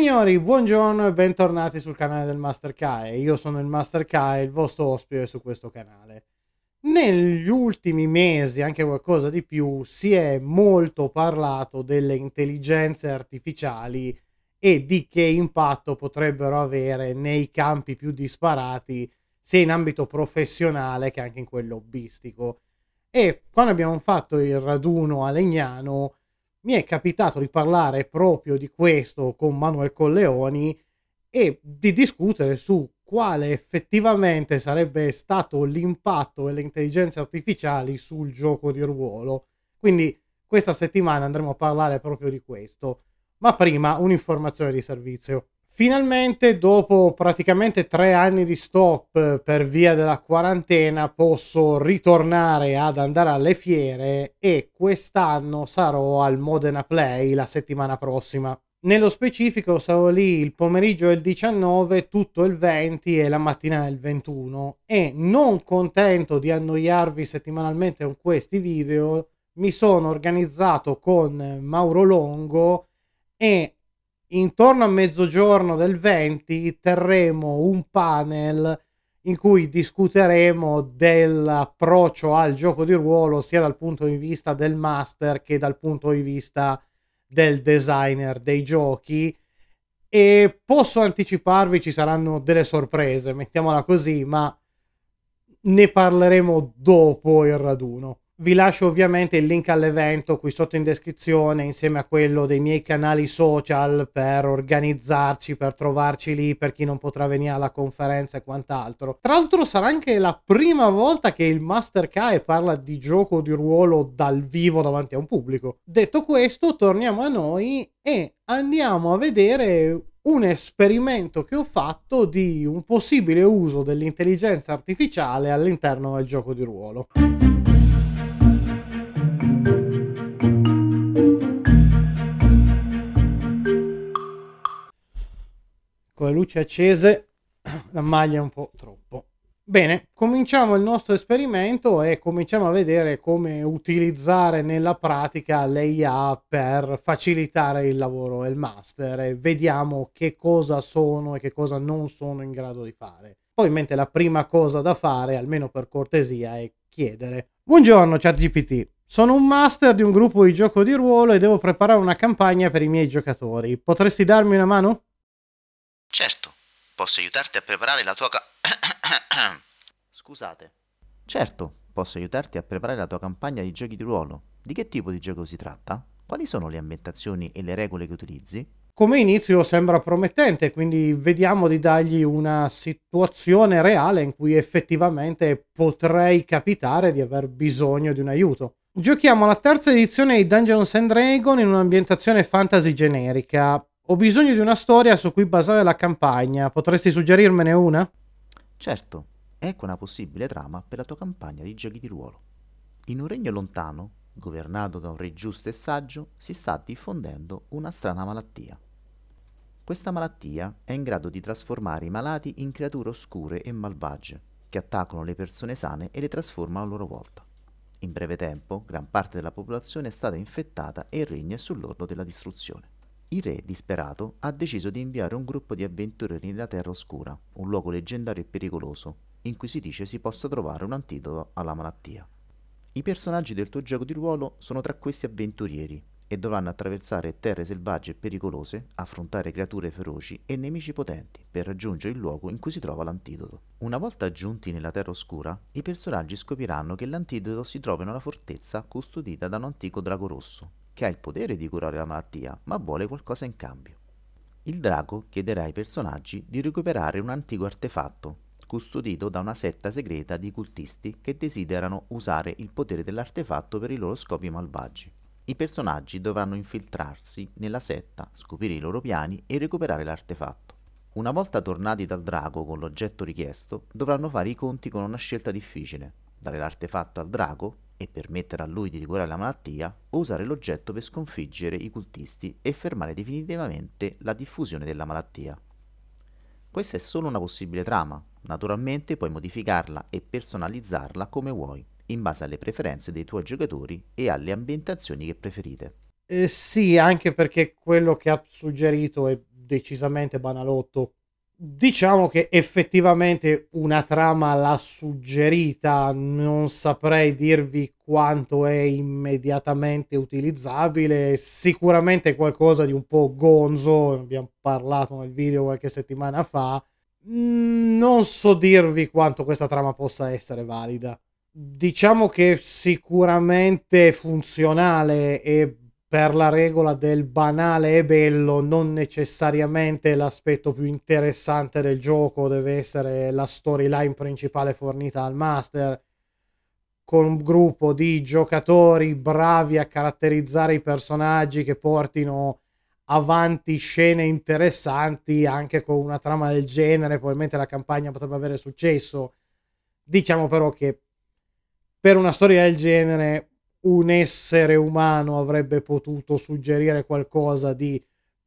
Signori, buongiorno e bentornati sul canale del Master Kai. Io sono il Master Kai, il vostro ospite su questo canale. Negli ultimi mesi, anche qualcosa di più, si è molto parlato delle intelligenze artificiali e di che impatto potrebbero avere nei campi più disparati, sia in ambito professionale che anche in quello hobbistico. E quando abbiamo fatto il raduno a Legnano, mi è capitato di parlare proprio di questo con Manuel Colleoni e di discutere su quale effettivamente sarebbe stato l'impatto delle intelligenze artificiali sul gioco di ruolo. Quindi questa settimana andremo a parlare proprio di questo. Ma prima un'informazione di servizio. Finalmente, dopo praticamente tre anni di stop per via della quarantena, posso ritornare ad andare alle fiere e quest'anno sarò al Modena Play la settimana prossima. Nello specifico sarò lì il pomeriggio del 19, tutto il 20 e la mattina del 21 e non contento di annoiarvi settimanalmente con questi video, mi sono organizzato con Mauro Longo e intorno a mezzogiorno del 20 terremo un panel in cui discuteremo dell'approccio al gioco di ruolo sia dal punto di vista del master che dal punto di vista del designer dei giochi e posso anticiparvi ci saranno delle sorprese, mettiamola così, ma ne parleremo dopo il raduno. Vi lascio ovviamente il link all'evento qui sotto in descrizione insieme a quello dei miei canali social per organizzarci, per trovarci lì, per chi non potrà venire alla conferenza e quant'altro. Tra l'altro sarà anche la prima volta che il Master Kai parla di gioco di ruolo dal vivo davanti a un pubblico. Detto questo, torniamo a noi e andiamo a vedere un esperimento che ho fatto di un possibile uso dell'intelligenza artificiale all'interno del gioco di ruolo. con le luci accese la maglia un po' troppo. Bene, cominciamo il nostro esperimento e cominciamo a vedere come utilizzare nella pratica l'IA per facilitare il lavoro del master e vediamo che cosa sono e che cosa non sono in grado di fare. Probabilmente la prima cosa da fare, almeno per cortesia, è chiedere. Buongiorno ChatGPT, sono un master di un gruppo di gioco di ruolo e devo preparare una campagna per i miei giocatori. Potresti darmi una mano? Certo, posso aiutarti a preparare la tua... Ca... Scusate. Certo, posso aiutarti a preparare la tua campagna di giochi di ruolo. Di che tipo di gioco si tratta? Quali sono le ambientazioni e le regole che utilizzi? Come inizio sembra promettente, quindi vediamo di dargli una situazione reale in cui effettivamente potrei capitare di aver bisogno di un aiuto. Giochiamo la terza edizione di Dungeons and Dragons in un'ambientazione fantasy generica, ho bisogno di una storia su cui basare la campagna. Potresti suggerirmene una? Certo, ecco una possibile trama per la tua campagna di giochi di ruolo. In un regno lontano, governato da un re giusto e saggio, si sta diffondendo una strana malattia. Questa malattia è in grado di trasformare i malati in creature oscure e malvagie, che attaccano le persone sane e le trasformano a loro volta. In breve tempo, gran parte della popolazione è stata infettata e il regno è sull'orlo della distruzione. Il re, disperato, ha deciso di inviare un gruppo di avventurieri nella Terra Oscura, un luogo leggendario e pericoloso, in cui si dice si possa trovare un antidoto alla malattia. I personaggi del tuo gioco di ruolo sono tra questi avventurieri e dovranno attraversare terre selvagge e pericolose, affrontare creature feroci e nemici potenti per raggiungere il luogo in cui si trova l'antidoto. Una volta giunti nella Terra Oscura, i personaggi scopriranno che l'antidoto si trova in una fortezza custodita da un antico drago rosso, che ha il potere di curare la malattia, ma vuole qualcosa in cambio. Il drago chiederà ai personaggi di recuperare un antico artefatto, custodito da una setta segreta di cultisti che desiderano usare il potere dell'artefatto per i loro scopi malvagi. I personaggi dovranno infiltrarsi nella setta, scoprire i loro piani e recuperare l'artefatto. Una volta tornati dal drago con l'oggetto richiesto, dovranno fare i conti con una scelta difficile, dare l'artefatto al drago e permettere a lui di curare la malattia, usare l'oggetto per sconfiggere i cultisti e fermare definitivamente la diffusione della malattia. Questa è solo una possibile trama, naturalmente puoi modificarla e personalizzarla come vuoi, in base alle preferenze dei tuoi giocatori e alle ambientazioni che preferite. Eh sì, anche perché quello che ha suggerito è decisamente banalotto Diciamo che effettivamente una trama l'ha suggerita, non saprei dirvi quanto è immediatamente utilizzabile, sicuramente qualcosa di un po' gonzo, abbiamo parlato nel video qualche settimana fa, mm, non so dirvi quanto questa trama possa essere valida. Diciamo che sicuramente funzionale e per la regola del banale e bello, non necessariamente l'aspetto più interessante del gioco deve essere la storyline principale fornita al master, con un gruppo di giocatori bravi a caratterizzare i personaggi che portino avanti scene interessanti anche con una trama del genere, probabilmente la campagna potrebbe avere successo. Diciamo però che per una storia del genere un essere umano avrebbe potuto suggerire qualcosa di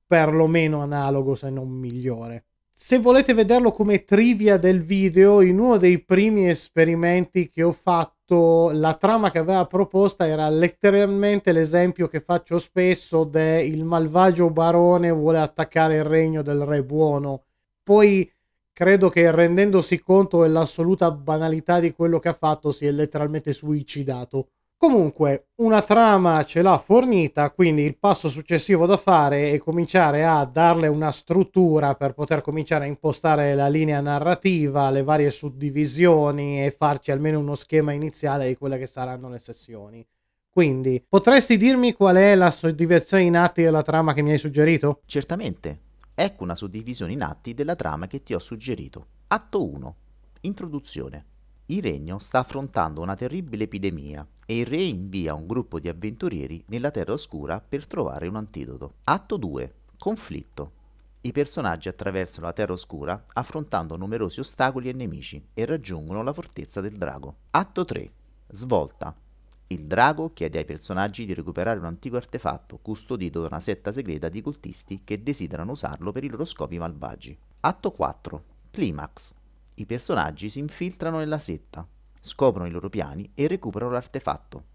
perlomeno analogo se non migliore. Se volete vederlo come trivia del video, in uno dei primi esperimenti che ho fatto, la trama che aveva proposta era letteralmente l'esempio che faccio spesso de il malvagio barone vuole attaccare il regno del re buono. Poi credo che rendendosi conto dell'assoluta banalità di quello che ha fatto si è letteralmente suicidato. Comunque, una trama ce l'ha fornita, quindi il passo successivo da fare è cominciare a darle una struttura per poter cominciare a impostare la linea narrativa, le varie suddivisioni e farci almeno uno schema iniziale di quelle che saranno le sessioni. Quindi, potresti dirmi qual è la suddivisione in atti della trama che mi hai suggerito? Certamente. Ecco una suddivisione in atti della trama che ti ho suggerito. Atto 1. Introduzione. Il regno sta affrontando una terribile epidemia e il re invia un gruppo di avventurieri nella Terra Oscura per trovare un antidoto. Atto 2. Conflitto. I personaggi attraversano la Terra Oscura affrontando numerosi ostacoli e nemici e raggiungono la fortezza del drago. Atto 3. Svolta. Il drago chiede ai personaggi di recuperare un antico artefatto custodito da una setta segreta di cultisti che desiderano usarlo per i loro scopi malvagi. Atto 4. Climax. I personaggi si infiltrano nella setta, scoprono i loro piani e recuperano l'artefatto.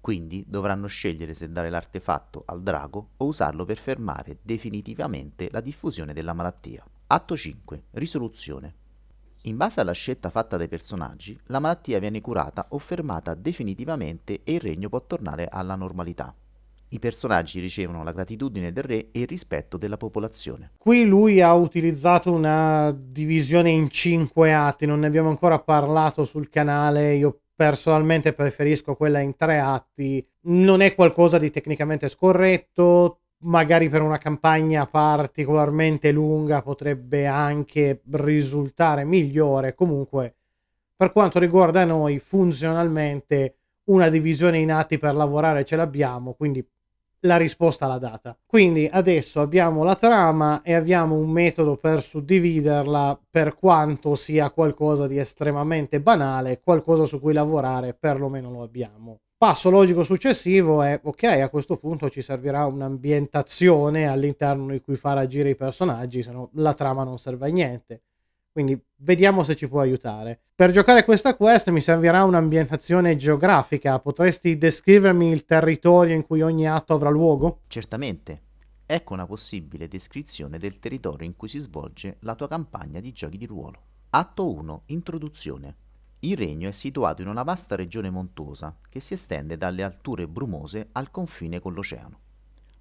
Quindi dovranno scegliere se dare l'artefatto al drago o usarlo per fermare definitivamente la diffusione della malattia. Atto 5. Risoluzione. In base alla scelta fatta dai personaggi, la malattia viene curata o fermata definitivamente e il regno può tornare alla normalità. I personaggi ricevono la gratitudine del re e il rispetto della popolazione. Qui lui ha utilizzato una divisione in cinque atti, non ne abbiamo ancora parlato sul canale, io personalmente preferisco quella in tre atti. Non è qualcosa di tecnicamente scorretto, magari per una campagna particolarmente lunga potrebbe anche risultare migliore, comunque per quanto riguarda noi funzionalmente una divisione in atti per lavorare ce l'abbiamo, quindi la risposta alla data. Quindi adesso abbiamo la trama e abbiamo un metodo per suddividerla per quanto sia qualcosa di estremamente banale, qualcosa su cui lavorare perlomeno lo abbiamo. Passo logico successivo è ok, a questo punto ci servirà un'ambientazione all'interno di cui far agire i personaggi, se no la trama non serve a niente. Quindi vediamo se ci può aiutare. Per giocare questa quest mi servirà un'ambientazione geografica. Potresti descrivermi il territorio in cui ogni atto avrà luogo? Certamente. Ecco una possibile descrizione del territorio in cui si svolge la tua campagna di giochi di ruolo. Atto 1. Introduzione. Il regno è situato in una vasta regione montuosa che si estende dalle alture brumose al confine con l'oceano.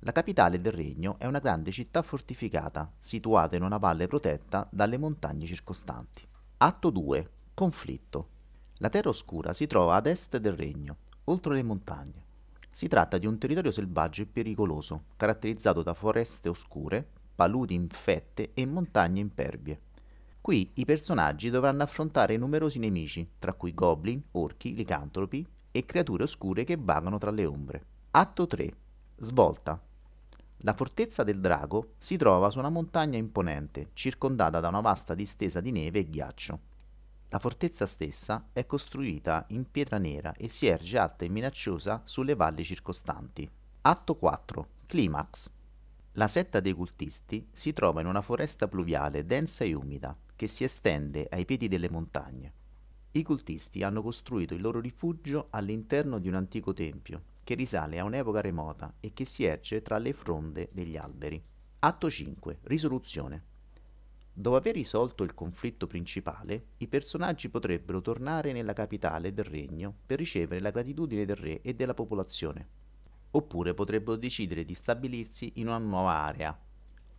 La capitale del regno è una grande città fortificata, situata in una valle protetta dalle montagne circostanti. Atto 2. Conflitto. La Terra Oscura si trova ad est del regno, oltre le montagne. Si tratta di un territorio selvaggio e pericoloso, caratterizzato da foreste oscure, paludi infette e montagne impervie. Qui i personaggi dovranno affrontare numerosi nemici, tra cui goblin, orchi, licantropi e creature oscure che vagano tra le ombre. Atto 3. Svolta. La fortezza del drago si trova su una montagna imponente, circondata da una vasta distesa di neve e ghiaccio. La fortezza stessa è costruita in pietra nera e si erge alta e minacciosa sulle valli circostanti. Atto 4. Climax. La setta dei cultisti si trova in una foresta pluviale densa e umida, che si estende ai piedi delle montagne. I cultisti hanno costruito il loro rifugio all'interno di un antico tempio, che risale a un'epoca remota e che si erge tra le fronde degli alberi. Atto 5. Risoluzione. Dopo aver risolto il conflitto principale, i personaggi potrebbero tornare nella capitale del regno per ricevere la gratitudine del re e della popolazione, oppure potrebbero decidere di stabilirsi in una nuova area,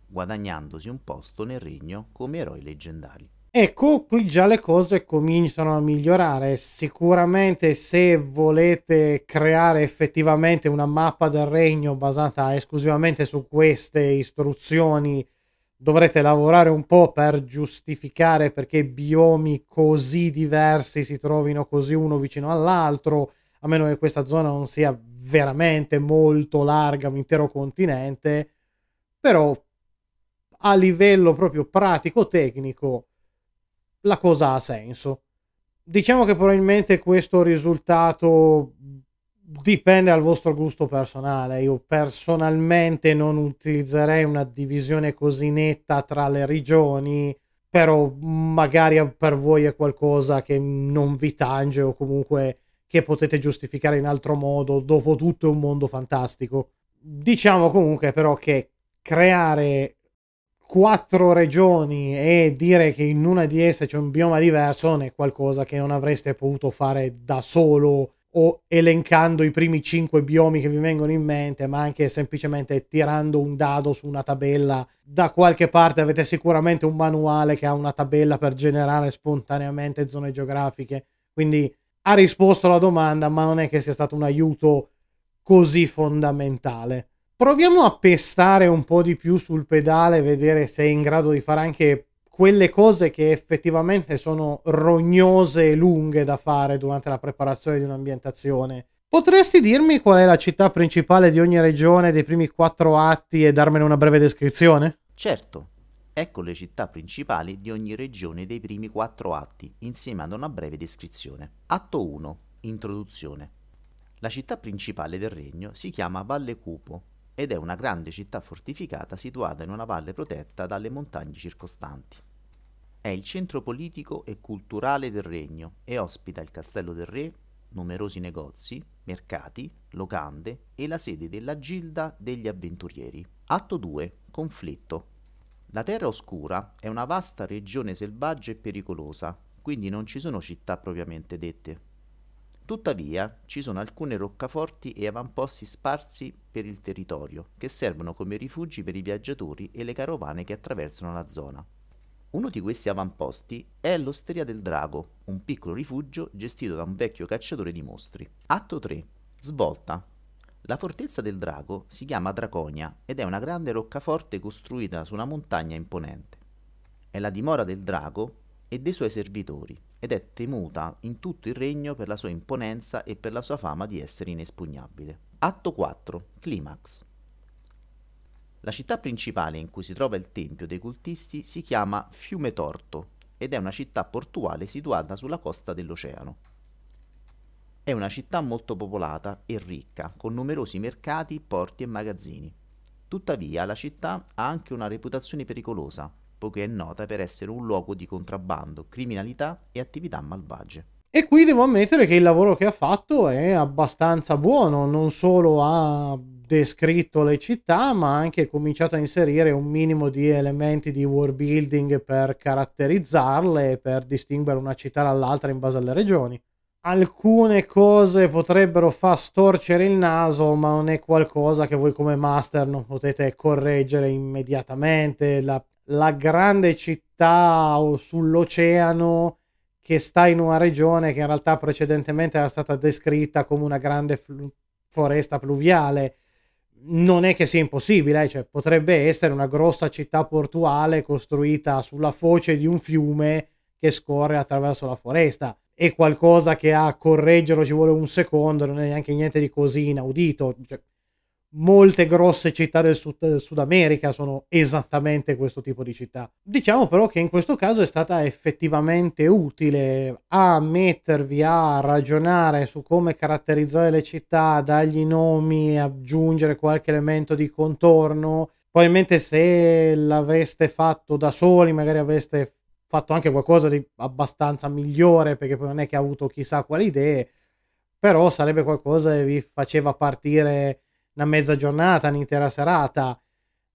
guadagnandosi un posto nel regno come eroi leggendari. Ecco, qui già le cose cominciano a migliorare. Sicuramente se volete creare effettivamente una mappa del regno basata esclusivamente su queste istruzioni, dovrete lavorare un po' per giustificare perché biomi così diversi si trovino così uno vicino all'altro, a meno che questa zona non sia veramente molto larga, un intero continente, però a livello proprio pratico-tecnico la cosa ha senso. Diciamo che probabilmente questo risultato dipende dal vostro gusto personale. Io personalmente non utilizzerei una divisione così netta tra le regioni, però magari per voi è qualcosa che non vi tange o comunque che potete giustificare in altro modo. Dopotutto è un mondo fantastico. Diciamo comunque però che creare quattro regioni e dire che in una di esse c'è un bioma diverso non è qualcosa che non avreste potuto fare da solo o elencando i primi cinque biomi che vi vengono in mente, ma anche semplicemente tirando un dado su una tabella. Da qualche parte avete sicuramente un manuale che ha una tabella per generare spontaneamente zone geografiche. Quindi ha risposto alla domanda, ma non è che sia stato un aiuto così fondamentale. Proviamo a pestare un po' di più sul pedale, vedere se è in grado di fare anche quelle cose che effettivamente sono rognose e lunghe da fare durante la preparazione di un'ambientazione. Potresti dirmi qual è la città principale di ogni regione dei primi quattro atti e darmene una breve descrizione? Certo, ecco le città principali di ogni regione dei primi quattro atti, insieme ad una breve descrizione. Atto 1. Introduzione. La città principale del regno si chiama Valle Cupo ed è una grande città fortificata situata in una valle protetta dalle montagne circostanti. È il centro politico e culturale del regno e ospita il castello del re, numerosi negozi, mercati, locande e la sede della Gilda degli Avventurieri. Atto 2. Conflitto. La Terra Oscura è una vasta regione selvaggia e pericolosa, quindi non ci sono città propriamente dette, Tuttavia, ci sono alcune roccaforti e avamposti sparsi per il territorio, che servono come rifugi per i viaggiatori e le carovane che attraversano la zona. Uno di questi avamposti è l'Osteria del Drago, un piccolo rifugio gestito da un vecchio cacciatore di mostri. Atto 3. Svolta. La fortezza del Drago si chiama Draconia ed è una grande roccaforte costruita su una montagna imponente. È la dimora del Drago e dei suoi servitori, ed è temuta in tutto il regno per la sua imponenza e per la sua fama di essere inespugnabile. Atto 4. Climax. La città principale in cui si trova il tempio dei cultisti si chiama Fiume Torto ed è una città portuale situata sulla costa dell'oceano. È una città molto popolata e ricca, con numerosi mercati, porti e magazzini. Tuttavia la città ha anche una reputazione pericolosa, Aleppo, che è nota per essere un luogo di contrabbando, criminalità e attività malvagie. E qui devo ammettere che il lavoro che ha fatto è abbastanza buono, non solo ha descritto le città, ma ha anche cominciato a inserire un minimo di elementi di world building per caratterizzarle e per distinguere una città dall'altra in base alle regioni alcune cose potrebbero far storcere il naso, ma non è qualcosa che voi come master non potete correggere immediatamente. La la grande città o sull'oceano che sta in una regione che in realtà precedentemente era stata descritta come una grande flu- foresta pluviale. Non è che sia impossibile, eh, cioè potrebbe essere una grossa città portuale costruita sulla foce di un fiume che scorre attraverso la foresta. È qualcosa che a correggerlo ci vuole un secondo, non è neanche niente di così inaudito. Cioè, molte grosse città del Sud, Sud, America sono esattamente questo tipo di città. Diciamo però che in questo caso è stata effettivamente utile a mettervi a ragionare su come caratterizzare le città, dargli nomi, aggiungere qualche elemento di contorno. Probabilmente se l'aveste fatto da soli, magari avreste fatto anche qualcosa di abbastanza migliore, perché poi non è che ha avuto chissà quali idee, però sarebbe qualcosa che vi faceva partire una mezza giornata, un'intera serata,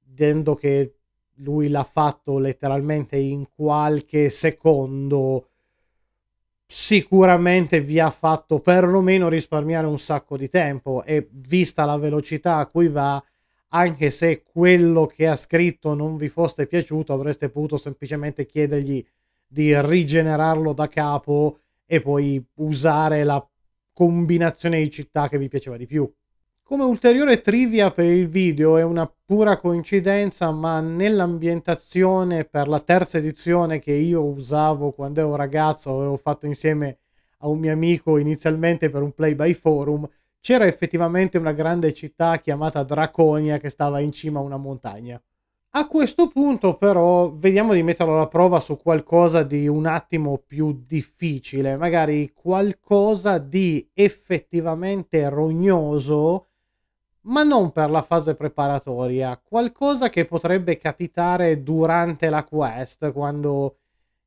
dendo che lui l'ha fatto letteralmente in qualche secondo, sicuramente vi ha fatto perlomeno risparmiare un sacco di tempo e vista la velocità a cui va, anche se quello che ha scritto non vi fosse piaciuto, avreste potuto semplicemente chiedergli di rigenerarlo da capo e poi usare la combinazione di città che vi piaceva di più. Come ulteriore trivia per il video è una pura coincidenza, ma nell'ambientazione per la terza edizione che io usavo quando ero ragazzo, avevo fatto insieme a un mio amico inizialmente per un play by forum, c'era effettivamente una grande città chiamata Draconia che stava in cima a una montagna. A questo punto però vediamo di metterlo alla prova su qualcosa di un attimo più difficile, magari qualcosa di effettivamente rognoso ma non per la fase preparatoria, qualcosa che potrebbe capitare durante la quest, quando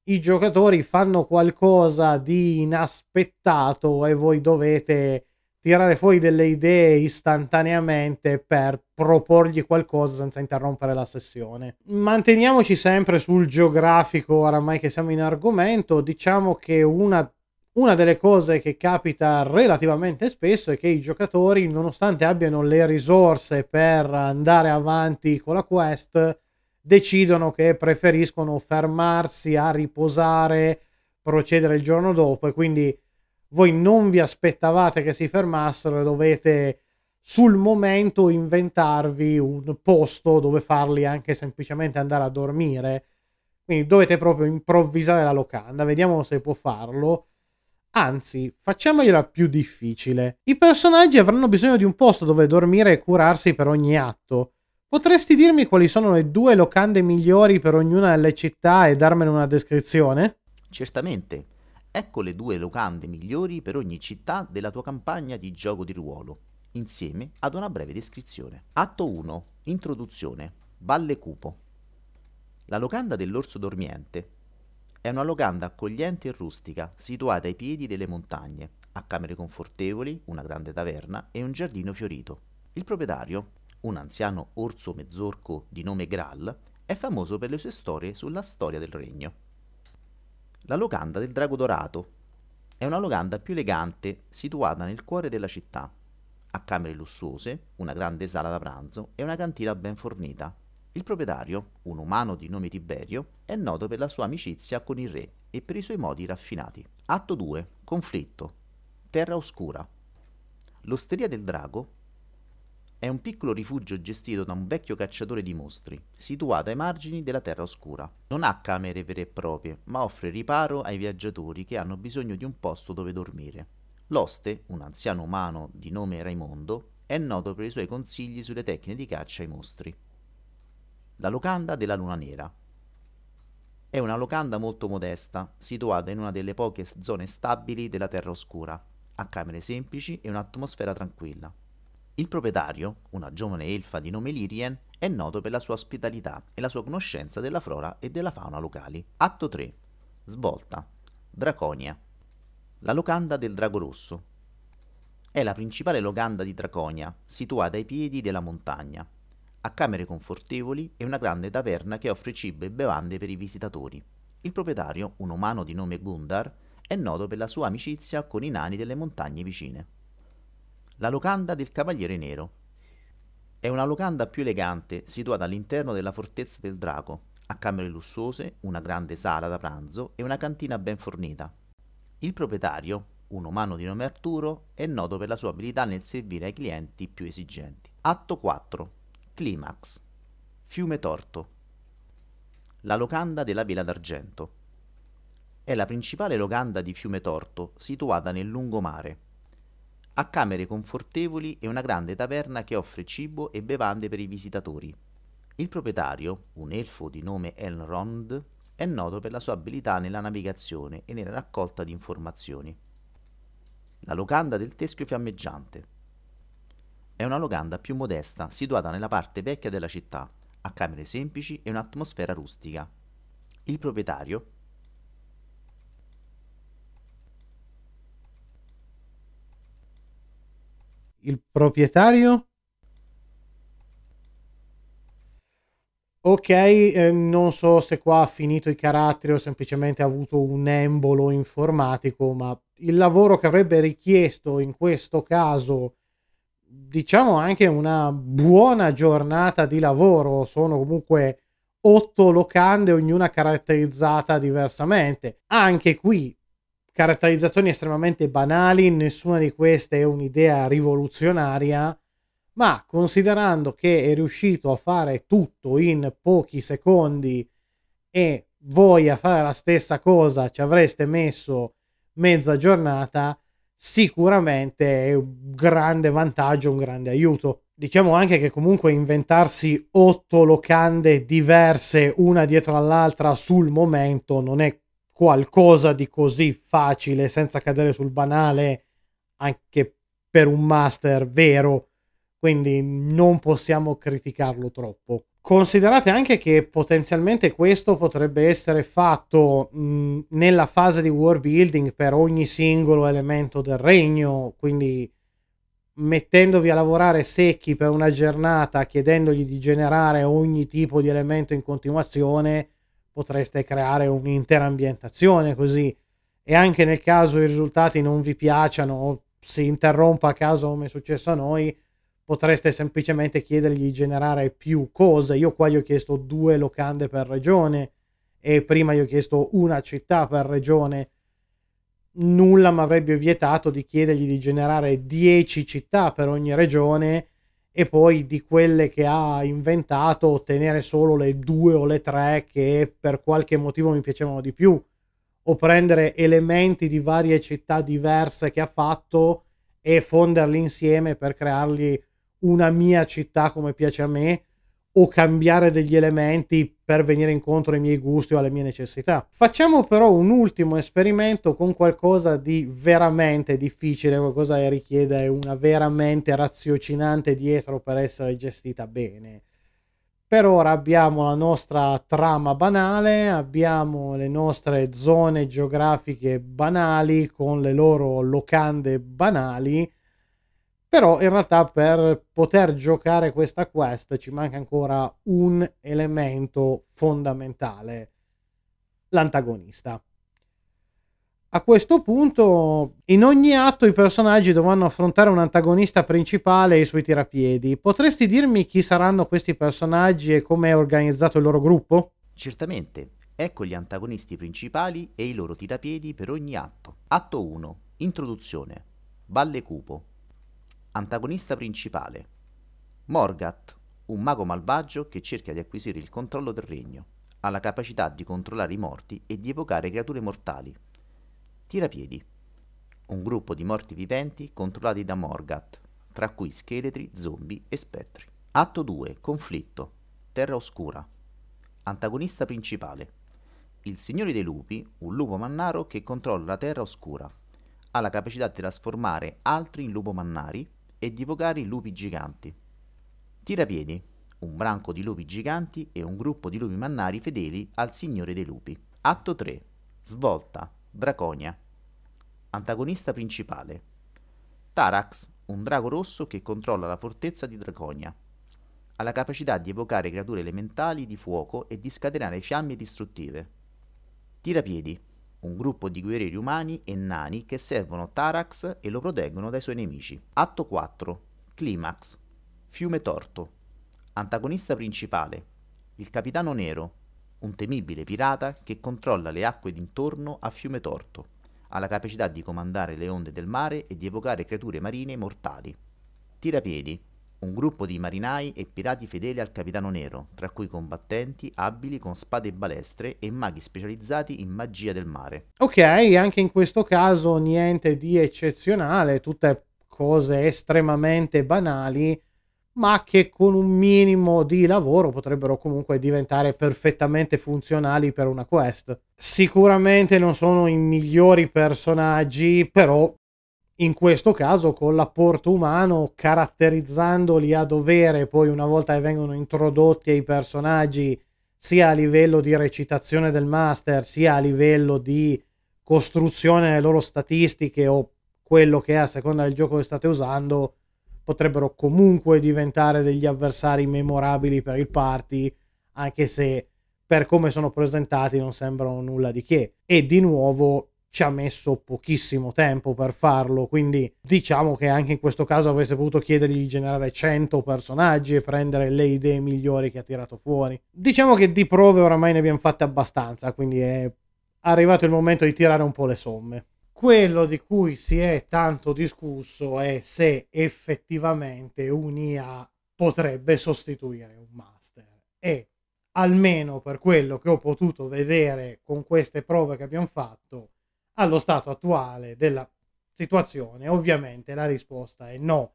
i giocatori fanno qualcosa di inaspettato e voi dovete tirare fuori delle idee istantaneamente per proporgli qualcosa senza interrompere la sessione. Manteniamoci sempre sul geografico, oramai che siamo in argomento, diciamo che una una delle cose che capita relativamente spesso è che i giocatori, nonostante abbiano le risorse per andare avanti con la quest, decidono che preferiscono fermarsi a riposare, procedere il giorno dopo e quindi voi non vi aspettavate che si fermassero e dovete sul momento inventarvi un posto dove farli anche semplicemente andare a dormire. Quindi dovete proprio improvvisare la locanda, vediamo se può farlo. Anzi, facciamogliela più difficile. I personaggi avranno bisogno di un posto dove dormire e curarsi per ogni atto. Potresti dirmi quali sono le due locande migliori per ognuna delle città e darmene una descrizione? Certamente. Ecco le due locande migliori per ogni città della tua campagna di gioco di ruolo, insieme ad una breve descrizione. Atto 1. Introduzione. Valle Cupo. La locanda dell'orso dormiente è una locanda accogliente e rustica, situata ai piedi delle montagne, ha camere confortevoli, una grande taverna e un giardino fiorito. Il proprietario, un anziano orso mezzorco di nome Graal, è famoso per le sue storie sulla storia del regno. La locanda del Drago Dorato è una locanda più elegante situata nel cuore della città. Ha camere lussuose, una grande sala da pranzo e una cantina ben fornita, il proprietario, un umano di nome Tiberio, è noto per la sua amicizia con il re e per i suoi modi raffinati. Atto 2. Conflitto. Terra Oscura. L'Osteria del Drago è un piccolo rifugio gestito da un vecchio cacciatore di mostri, situato ai margini della Terra Oscura. Non ha camere vere e proprie, ma offre riparo ai viaggiatori che hanno bisogno di un posto dove dormire. L'oste, un anziano umano di nome Raimondo, è noto per i suoi consigli sulle tecniche di caccia ai mostri. La locanda della Luna Nera. È una locanda molto modesta, situata in una delle poche zone stabili della Terra Oscura, ha camere semplici e un'atmosfera tranquilla. Il proprietario, una giovane elfa di nome Lirien, è noto per la sua ospitalità e la sua conoscenza della flora e della fauna locali. Atto 3. Svolta. Draconia. La locanda del Drago Rosso. È la principale locanda di Draconia, situata ai piedi della montagna, ha camere confortevoli e una grande taverna che offre cibo e bevande per i visitatori. Il proprietario, un umano di nome Gundar, è noto per la sua amicizia con i nani delle montagne vicine. La locanda del Cavaliere Nero è una locanda più elegante, situata all'interno della fortezza del drago, ha camere lussuose, una grande sala da pranzo e una cantina ben fornita. Il proprietario, un umano di nome Arturo, è noto per la sua abilità nel servire ai clienti più esigenti. Atto 4 Climax, Fiume Torto, la locanda della Vela d'Argento. È la principale locanda di Fiume Torto, situata nel lungomare. Ha camere confortevoli e una grande taverna che offre cibo e bevande per i visitatori. Il proprietario, un elfo di nome Elrond, è noto per la sua abilità nella navigazione e nella raccolta di informazioni. La locanda del teschio fiammeggiante è una locanda più modesta, situata nella parte vecchia della città, a camere semplici e un'atmosfera rustica. Il proprietario Il proprietario? Ok, eh, non so se qua ha finito i caratteri o semplicemente ha avuto un embolo informatico, ma il lavoro che avrebbe richiesto in questo caso diciamo anche una buona giornata di lavoro. Sono comunque otto locande, ognuna caratterizzata diversamente. Anche qui caratterizzazioni estremamente banali, nessuna di queste è un'idea rivoluzionaria, ma considerando che è riuscito a fare tutto in pochi secondi e voi a fare la stessa cosa ci avreste messo mezza giornata, sicuramente è un grande vantaggio, un grande aiuto. Diciamo anche che comunque inventarsi otto locande diverse una dietro all'altra sul momento non è qualcosa di così facile senza cadere sul banale anche per un master vero, quindi non possiamo criticarlo troppo. Considerate anche che potenzialmente questo potrebbe essere fatto mh, mm, nella fase di world building per ogni singolo elemento del regno, quindi mettendovi a lavorare secchi per una giornata, chiedendogli di generare ogni tipo di elemento in continuazione, potreste creare un'intera ambientazione così. E anche nel caso i risultati non vi piacciono o si interrompa a caso come è successo a noi, potreste semplicemente chiedergli di generare più cose. Io qua gli ho chiesto due locande per regione e prima gli ho chiesto una città per regione. Nulla mi avrebbe vietato di chiedergli di generare 10 città per ogni regione e poi di quelle che ha inventato ottenere solo le due o le tre che per qualche motivo mi piacevano di più o prendere elementi di varie città diverse che ha fatto e fonderli insieme per creargli una mia città come piace a me o cambiare degli elementi per venire incontro ai miei gusti o alle mie necessità. Facciamo però un ultimo esperimento con qualcosa di veramente difficile, qualcosa che richiede una veramente raziocinante dietro per essere gestita bene. Per ora abbiamo la nostra trama banale, abbiamo le nostre zone geografiche banali con le loro locande banali però in realtà per poter giocare questa quest ci manca ancora un elemento fondamentale, l'antagonista. A questo punto, in ogni atto i personaggi dovranno affrontare un antagonista principale e i suoi tirapiedi. Potresti dirmi chi saranno questi personaggi e come è organizzato il loro gruppo? Certamente. Ecco gli antagonisti principali e i loro tirapiedi per ogni atto. Atto 1. Introduzione. Valle Cupo antagonista principale, Morgat, un mago malvagio che cerca di acquisire il controllo del regno, ha la capacità di controllare i morti e di evocare creature mortali. Tirapiedi, un gruppo di morti viventi controllati da Morgat, tra cui scheletri, zombie e spettri. Atto 2. Conflitto. Terra Oscura. Antagonista principale. Il Signore dei Lupi, un lupo mannaro che controlla la Terra Oscura. Ha la capacità di trasformare altri in lupo mannari e di evocare i lupi giganti. Tirapiedi, un branco di lupi giganti e un gruppo di lupi mannari fedeli al Signore dei Lupi. Atto 3. Svolta, Draconia. Antagonista principale. Tarax, un drago rosso che controlla la fortezza di Draconia. Ha la capacità di evocare creature elementali di fuoco e di scatenare fiamme distruttive. Tirapiedi, un gruppo di guerrieri umani e nani che servono Tarax e lo proteggono dai suoi nemici. Atto 4. Climax. Fiume Torto. Antagonista principale. Il Capitano Nero, un temibile pirata che controlla le acque d'intorno a Fiume Torto. Ha la capacità di comandare le onde del mare e di evocare creature marine mortali. Tirapiedi un gruppo di marinai e pirati fedeli al capitano nero, tra cui combattenti abili con spade e balestre e maghi specializzati in magia del mare. Ok, anche in questo caso niente di eccezionale, tutte cose estremamente banali, ma che con un minimo di lavoro potrebbero comunque diventare perfettamente funzionali per una quest. Sicuramente non sono i migliori personaggi, però in questo caso con l'apporto umano, caratterizzandoli a dovere poi una volta che vengono introdotti ai personaggi sia a livello di recitazione del master, sia a livello di costruzione delle loro statistiche o quello che è a seconda del gioco che state usando, potrebbero comunque diventare degli avversari memorabili per il party, anche se per come sono presentati non sembrano nulla di che. E di nuovo ci ha messo pochissimo tempo per farlo, quindi diciamo che anche in questo caso avreste potuto chiedergli di generare 100 personaggi e prendere le idee migliori che ha tirato fuori. Diciamo che di prove oramai ne abbiamo fatte abbastanza, quindi è arrivato il momento di tirare un po' le somme. Quello di cui si è tanto discusso è se effettivamente un'IA potrebbe sostituire un master e almeno per quello che ho potuto vedere con queste prove che abbiamo fatto allo stato attuale della situazione, ovviamente la risposta è no.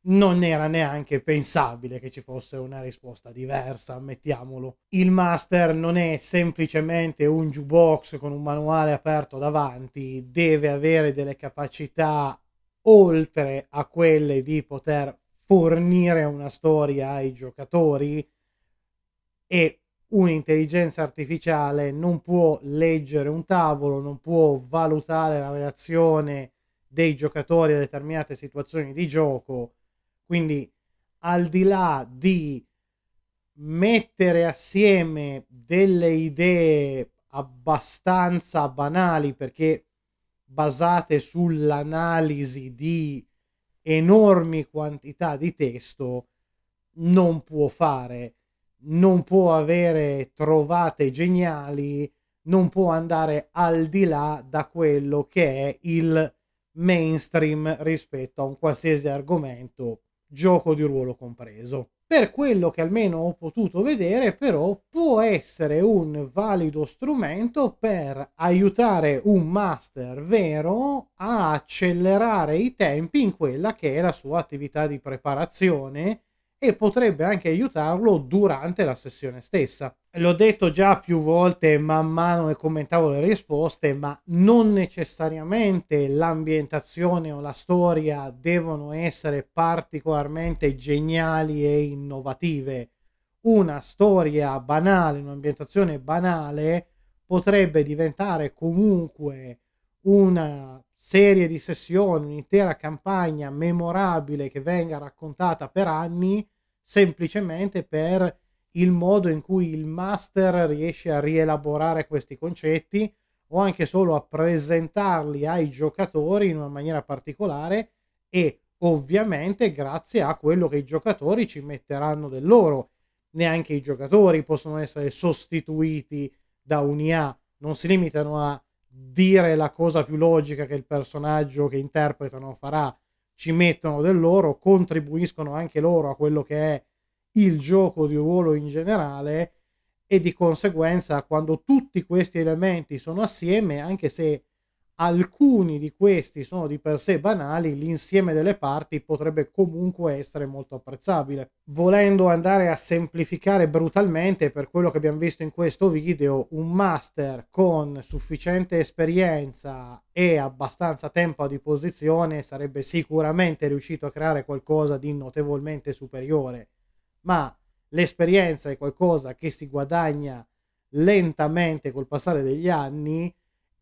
Non era neanche pensabile che ci fosse una risposta diversa, ammettiamolo. Il master non è semplicemente un jukebox con un manuale aperto davanti, deve avere delle capacità oltre a quelle di poter fornire una storia ai giocatori e un'intelligenza artificiale non può leggere un tavolo, non può valutare la reazione dei giocatori a determinate situazioni di gioco. Quindi, al di là di mettere assieme delle idee abbastanza banali perché basate sull'analisi di enormi quantità di testo non può fare non può avere trovate geniali, non può andare al di là da quello che è il mainstream rispetto a un qualsiasi argomento, gioco di ruolo compreso. Per quello che almeno ho potuto vedere, però, può essere un valido strumento per aiutare un master vero a accelerare i tempi in quella che è la sua attività di preparazione e potrebbe anche aiutarlo durante la sessione stessa. L'ho detto già più volte man mano che commentavo le risposte, ma non necessariamente l'ambientazione o la storia devono essere particolarmente geniali e innovative. Una storia banale, un'ambientazione banale potrebbe diventare comunque una serie di sessioni, un'intera campagna memorabile che venga raccontata per anni semplicemente per il modo in cui il master riesce a rielaborare questi concetti o anche solo a presentarli ai giocatori in una maniera particolare e ovviamente grazie a quello che i giocatori ci metteranno del loro. Neanche i giocatori possono essere sostituiti da un'IA, non si limitano a dire la cosa più logica che il personaggio che interpretano farà, ci mettono del loro, contribuiscono anche loro a quello che è il gioco di ruolo in generale e di conseguenza quando tutti questi elementi sono assieme, anche se alcuni di questi sono di per sé banali, l'insieme delle parti potrebbe comunque essere molto apprezzabile. Volendo andare a semplificare brutalmente, per quello che abbiamo visto in questo video, un master con sufficiente esperienza e abbastanza tempo a disposizione sarebbe sicuramente riuscito a creare qualcosa di notevolmente superiore, ma l'esperienza è qualcosa che si guadagna lentamente col passare degli anni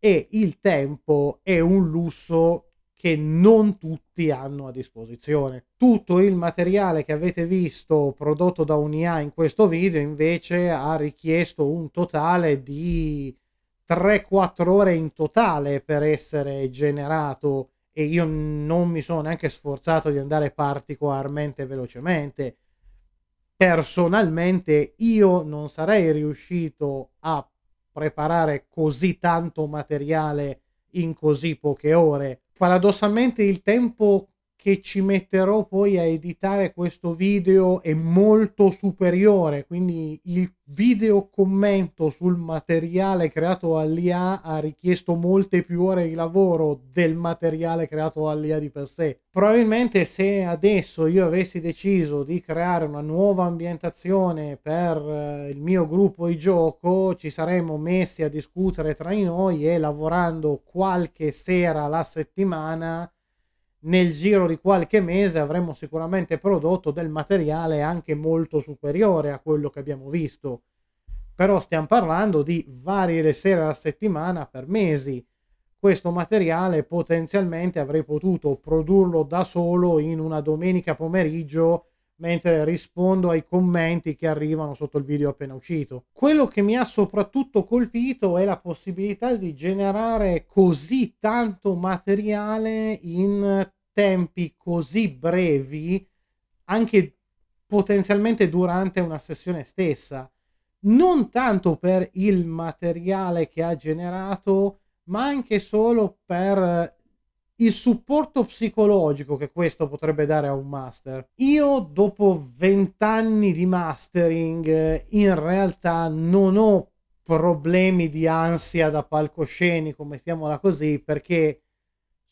e il tempo è un lusso che non tutti hanno a disposizione. Tutto il materiale che avete visto prodotto da un'IA in questo video invece ha richiesto un totale di 3-4 ore in totale per essere generato e io non mi sono neanche sforzato di andare particolarmente velocemente. Personalmente io non sarei riuscito a preparare così tanto materiale in così poche ore. Paradossalmente il tempo che ci metterò poi a editare questo video è molto superiore, quindi il video commento sul materiale creato all'IA ha richiesto molte più ore di lavoro del materiale creato all'IA di per sé. Probabilmente se adesso io avessi deciso di creare una nuova ambientazione per eh, il mio gruppo di gioco, ci saremmo messi a discutere tra di noi e lavorando qualche sera la settimana nel giro di qualche mese avremmo sicuramente prodotto del materiale anche molto superiore a quello che abbiamo visto. Però stiamo parlando di varie sere alla settimana per mesi. Questo materiale potenzialmente avrei potuto produrlo da solo in una domenica pomeriggio mentre rispondo ai commenti che arrivano sotto il video appena uscito. Quello che mi ha soprattutto colpito è la possibilità di generare così tanto materiale in tempi così brevi anche potenzialmente durante una sessione stessa non tanto per il materiale che ha generato ma anche solo per il supporto psicologico che questo potrebbe dare a un master. Io dopo vent'anni di mastering in realtà non ho problemi di ansia da palcoscenico, mettiamola così, perché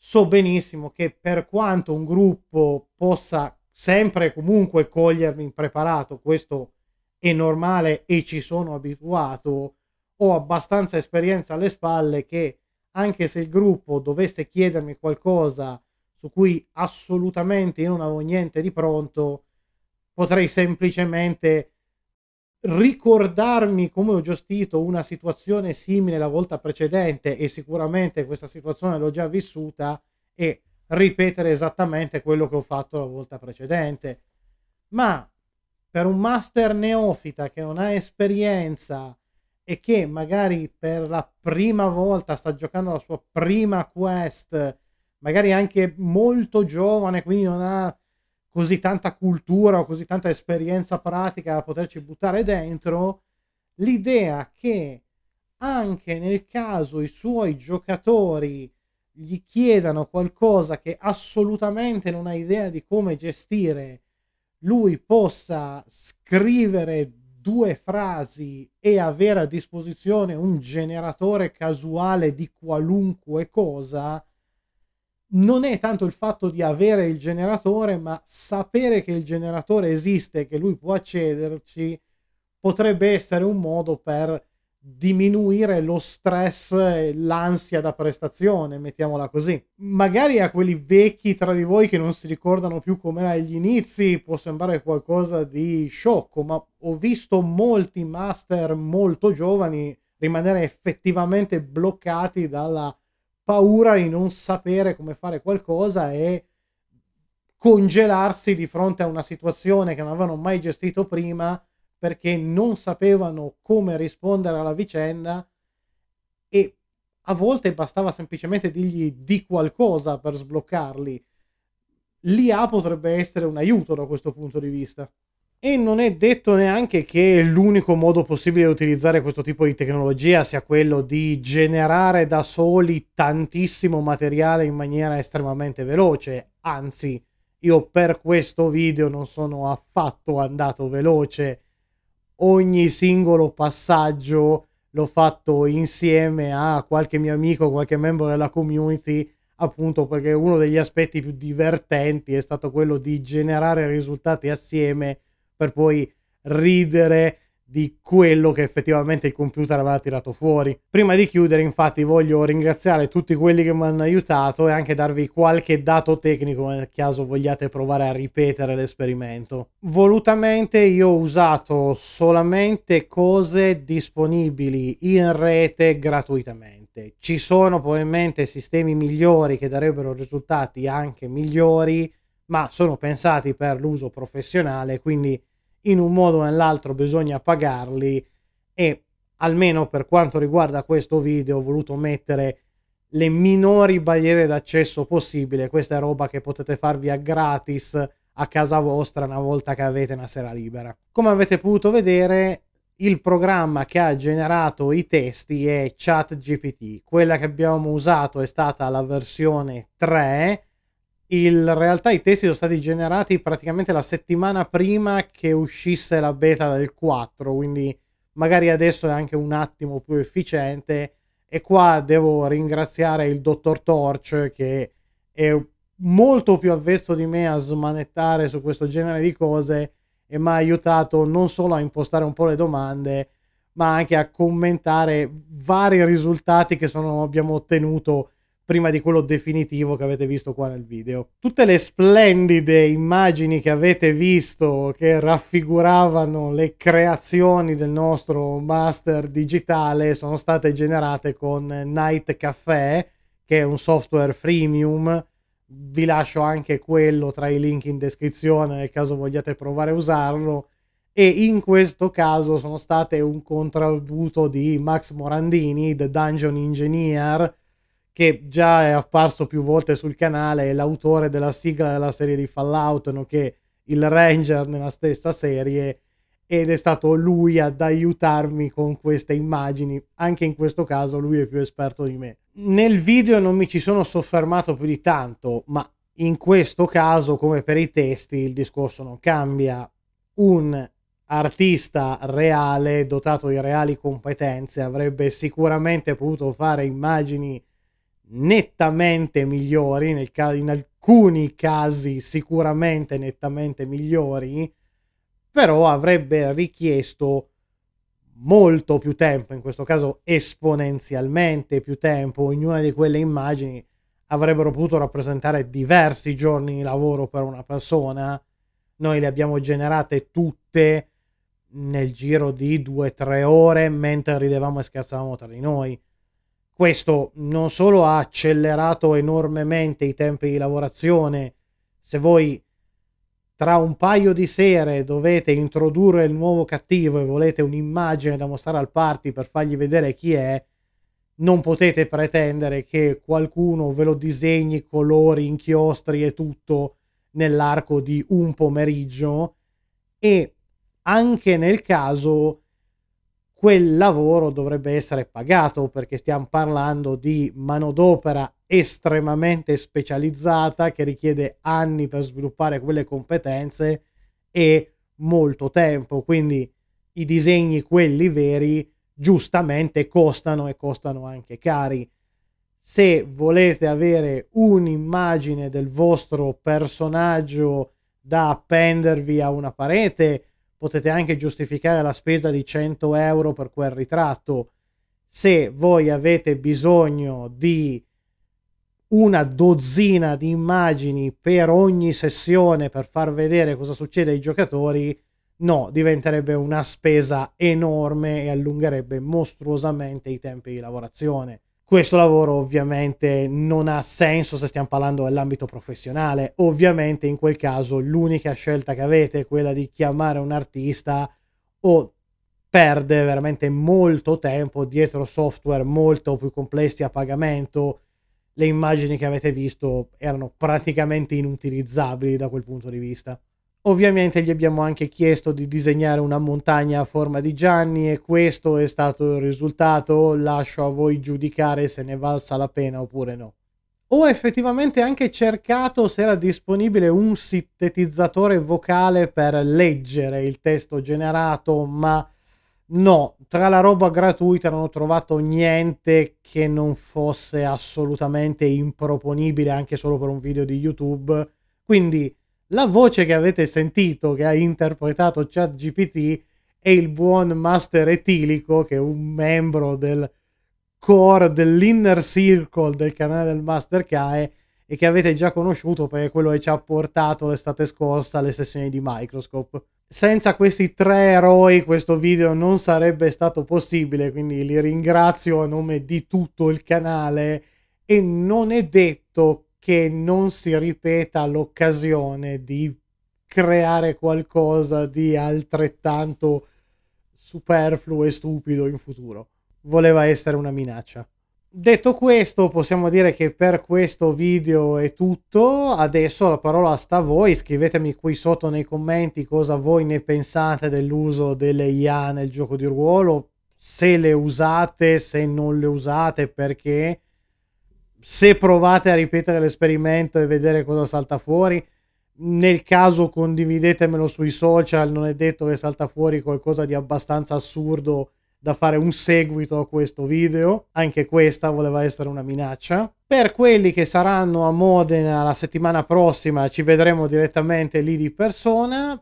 so benissimo che per quanto un gruppo possa sempre e comunque cogliermi impreparato, questo è normale e ci sono abituato, ho abbastanza esperienza alle spalle che anche se il gruppo dovesse chiedermi qualcosa su cui assolutamente io non avevo niente di pronto, potrei semplicemente ricordarmi come ho gestito una situazione simile la volta precedente e sicuramente questa situazione l'ho già vissuta e ripetere esattamente quello che ho fatto la volta precedente. Ma per un master neofita che non ha esperienza e che magari per la prima volta sta giocando la sua prima quest, magari anche molto giovane, quindi non ha così tanta cultura o così tanta esperienza pratica da poterci buttare dentro, l'idea che anche nel caso i suoi giocatori gli chiedano qualcosa che assolutamente non ha idea di come gestire, lui possa scrivere due frasi e avere a disposizione un generatore casuale di qualunque cosa, non è tanto il fatto di avere il generatore, ma sapere che il generatore esiste e che lui può accederci potrebbe essere un modo per diminuire lo stress e l'ansia da prestazione, mettiamola così. Magari a quelli vecchi tra di voi che non si ricordano più com'era agli inizi può sembrare qualcosa di sciocco, ma ho visto molti master molto giovani rimanere effettivamente bloccati dalla paura di non sapere come fare qualcosa e congelarsi di fronte a una situazione che non avevano mai gestito prima perché non sapevano come rispondere alla vicenda e a volte bastava semplicemente dirgli di qualcosa per sbloccarli. L'IA potrebbe essere un aiuto da questo punto di vista. E non è detto neanche che l'unico modo possibile di utilizzare questo tipo di tecnologia sia quello di generare da soli tantissimo materiale in maniera estremamente veloce. Anzi, io per questo video non sono affatto andato veloce. Ogni singolo passaggio l'ho fatto insieme a qualche mio amico, qualche membro della community, appunto perché uno degli aspetti più divertenti è stato quello di generare risultati assieme per poi ridere di quello che effettivamente il computer aveva tirato fuori. Prima di chiudere, infatti, voglio ringraziare tutti quelli che mi hanno aiutato e anche darvi qualche dato tecnico nel caso vogliate provare a ripetere l'esperimento. Volutamente io ho usato solamente cose disponibili in rete gratuitamente. Ci sono probabilmente sistemi migliori che darebbero risultati anche migliori ma sono pensati per l'uso professionale, quindi in un modo o nell'altro bisogna pagarli e almeno per quanto riguarda questo video ho voluto mettere le minori barriere d'accesso possibile, questa è roba che potete farvi a gratis a casa vostra una volta che avete una sera libera. Come avete potuto vedere, il programma che ha generato i testi è ChatGPT. Quella che abbiamo usato è stata la versione 3 in realtà i testi sono stati generati praticamente la settimana prima che uscisse la beta del 4, quindi magari adesso è anche un attimo più efficiente. E qua devo ringraziare il dottor Torch che è molto più avvezzo di me a smanettare su questo genere di cose e mi ha aiutato non solo a impostare un po' le domande, ma anche a commentare vari risultati che sono, abbiamo ottenuto prima di quello definitivo che avete visto qua nel video. Tutte le splendide immagini che avete visto che raffiguravano le creazioni del nostro master digitale sono state generate con Night Café, che è un software freemium. Vi lascio anche quello tra i link in descrizione nel caso vogliate provare a usarlo. E in questo caso sono state un contributo di Max Morandini, The Dungeon Engineer, che già è apparso più volte sul canale, è l'autore della sigla della serie di Fallout, nonché il Ranger nella stessa serie, ed è stato lui ad aiutarmi con queste immagini. Anche in questo caso lui è più esperto di me. Nel video non mi ci sono soffermato più di tanto, ma in questo caso, come per i testi, il discorso non cambia. Un artista reale, dotato di reali competenze, avrebbe sicuramente potuto fare immagini nettamente migliori, nel ca- in alcuni casi sicuramente nettamente migliori, però avrebbe richiesto molto più tempo, in questo caso esponenzialmente più tempo, ognuna di quelle immagini avrebbero potuto rappresentare diversi giorni di lavoro per una persona, noi le abbiamo generate tutte nel giro di due o tre ore mentre ridevamo e scherzavamo tra di noi questo non solo ha accelerato enormemente i tempi di lavorazione, se voi tra un paio di sere dovete introdurre il nuovo cattivo e volete un'immagine da mostrare al party per fargli vedere chi è, non potete pretendere che qualcuno ve lo disegni colori, inchiostri e tutto nell'arco di un pomeriggio e anche nel caso quel lavoro dovrebbe essere pagato perché stiamo parlando di manodopera estremamente specializzata che richiede anni per sviluppare quelle competenze e molto tempo, quindi i disegni quelli veri giustamente costano e costano anche cari. Se volete avere un'immagine del vostro personaggio da appendervi a una parete, potete anche giustificare la spesa di 100 euro per quel ritratto. Se voi avete bisogno di una dozzina di immagini per ogni sessione per far vedere cosa succede ai giocatori, no, diventerebbe una spesa enorme e allungherebbe mostruosamente i tempi di lavorazione. Questo lavoro ovviamente non ha senso se stiamo parlando dell'ambito professionale, ovviamente in quel caso l'unica scelta che avete è quella di chiamare un artista o perde veramente molto tempo dietro software molto più complessi a pagamento, le immagini che avete visto erano praticamente inutilizzabili da quel punto di vista. Ovviamente gli abbiamo anche chiesto di disegnare una montagna a forma di Gianni e questo è stato il risultato, lascio a voi giudicare se ne valsa la pena oppure no. Ho effettivamente anche cercato se era disponibile un sintetizzatore vocale per leggere il testo generato, ma no, tra la roba gratuita non ho trovato niente che non fosse assolutamente improponibile anche solo per un video di YouTube, quindi la voce che avete sentito, che ha interpretato ChatGPT, è il buon Master Etilico, che è un membro del core, dell'inner circle del canale del Master Kae e che avete già conosciuto perché quello che ci ha portato l'estate scorsa alle sessioni di Microscope. Senza questi tre eroi questo video non sarebbe stato possibile, quindi li ringrazio a nome di tutto il canale e non è detto che non si ripeta l'occasione di creare qualcosa di altrettanto superfluo e stupido in futuro. Voleva essere una minaccia. Detto questo, possiamo dire che per questo video è tutto. Adesso la parola sta a voi. Scrivetemi qui sotto nei commenti cosa voi ne pensate dell'uso delle IA nel gioco di ruolo, se le usate, se non le usate, perché se provate a ripetere l'esperimento e vedere cosa salta fuori, nel caso condividetemelo sui social, non è detto che salta fuori qualcosa di abbastanza assurdo da fare un seguito a questo video, anche questa voleva essere una minaccia. Per quelli che saranno a Modena la settimana prossima ci vedremo direttamente lì di persona.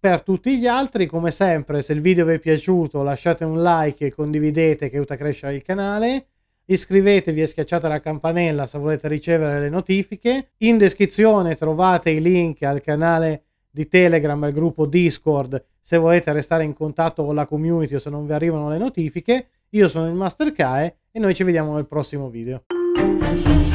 Per tutti gli altri, come sempre, se il video vi è piaciuto lasciate un like e condividete che aiuta a crescere il canale iscrivetevi e schiacciate la campanella se volete ricevere le notifiche. In descrizione trovate i link al canale di Telegram, al gruppo Discord, se volete restare in contatto con la community o se non vi arrivano le notifiche. Io sono il Master Kae e noi ci vediamo nel prossimo video.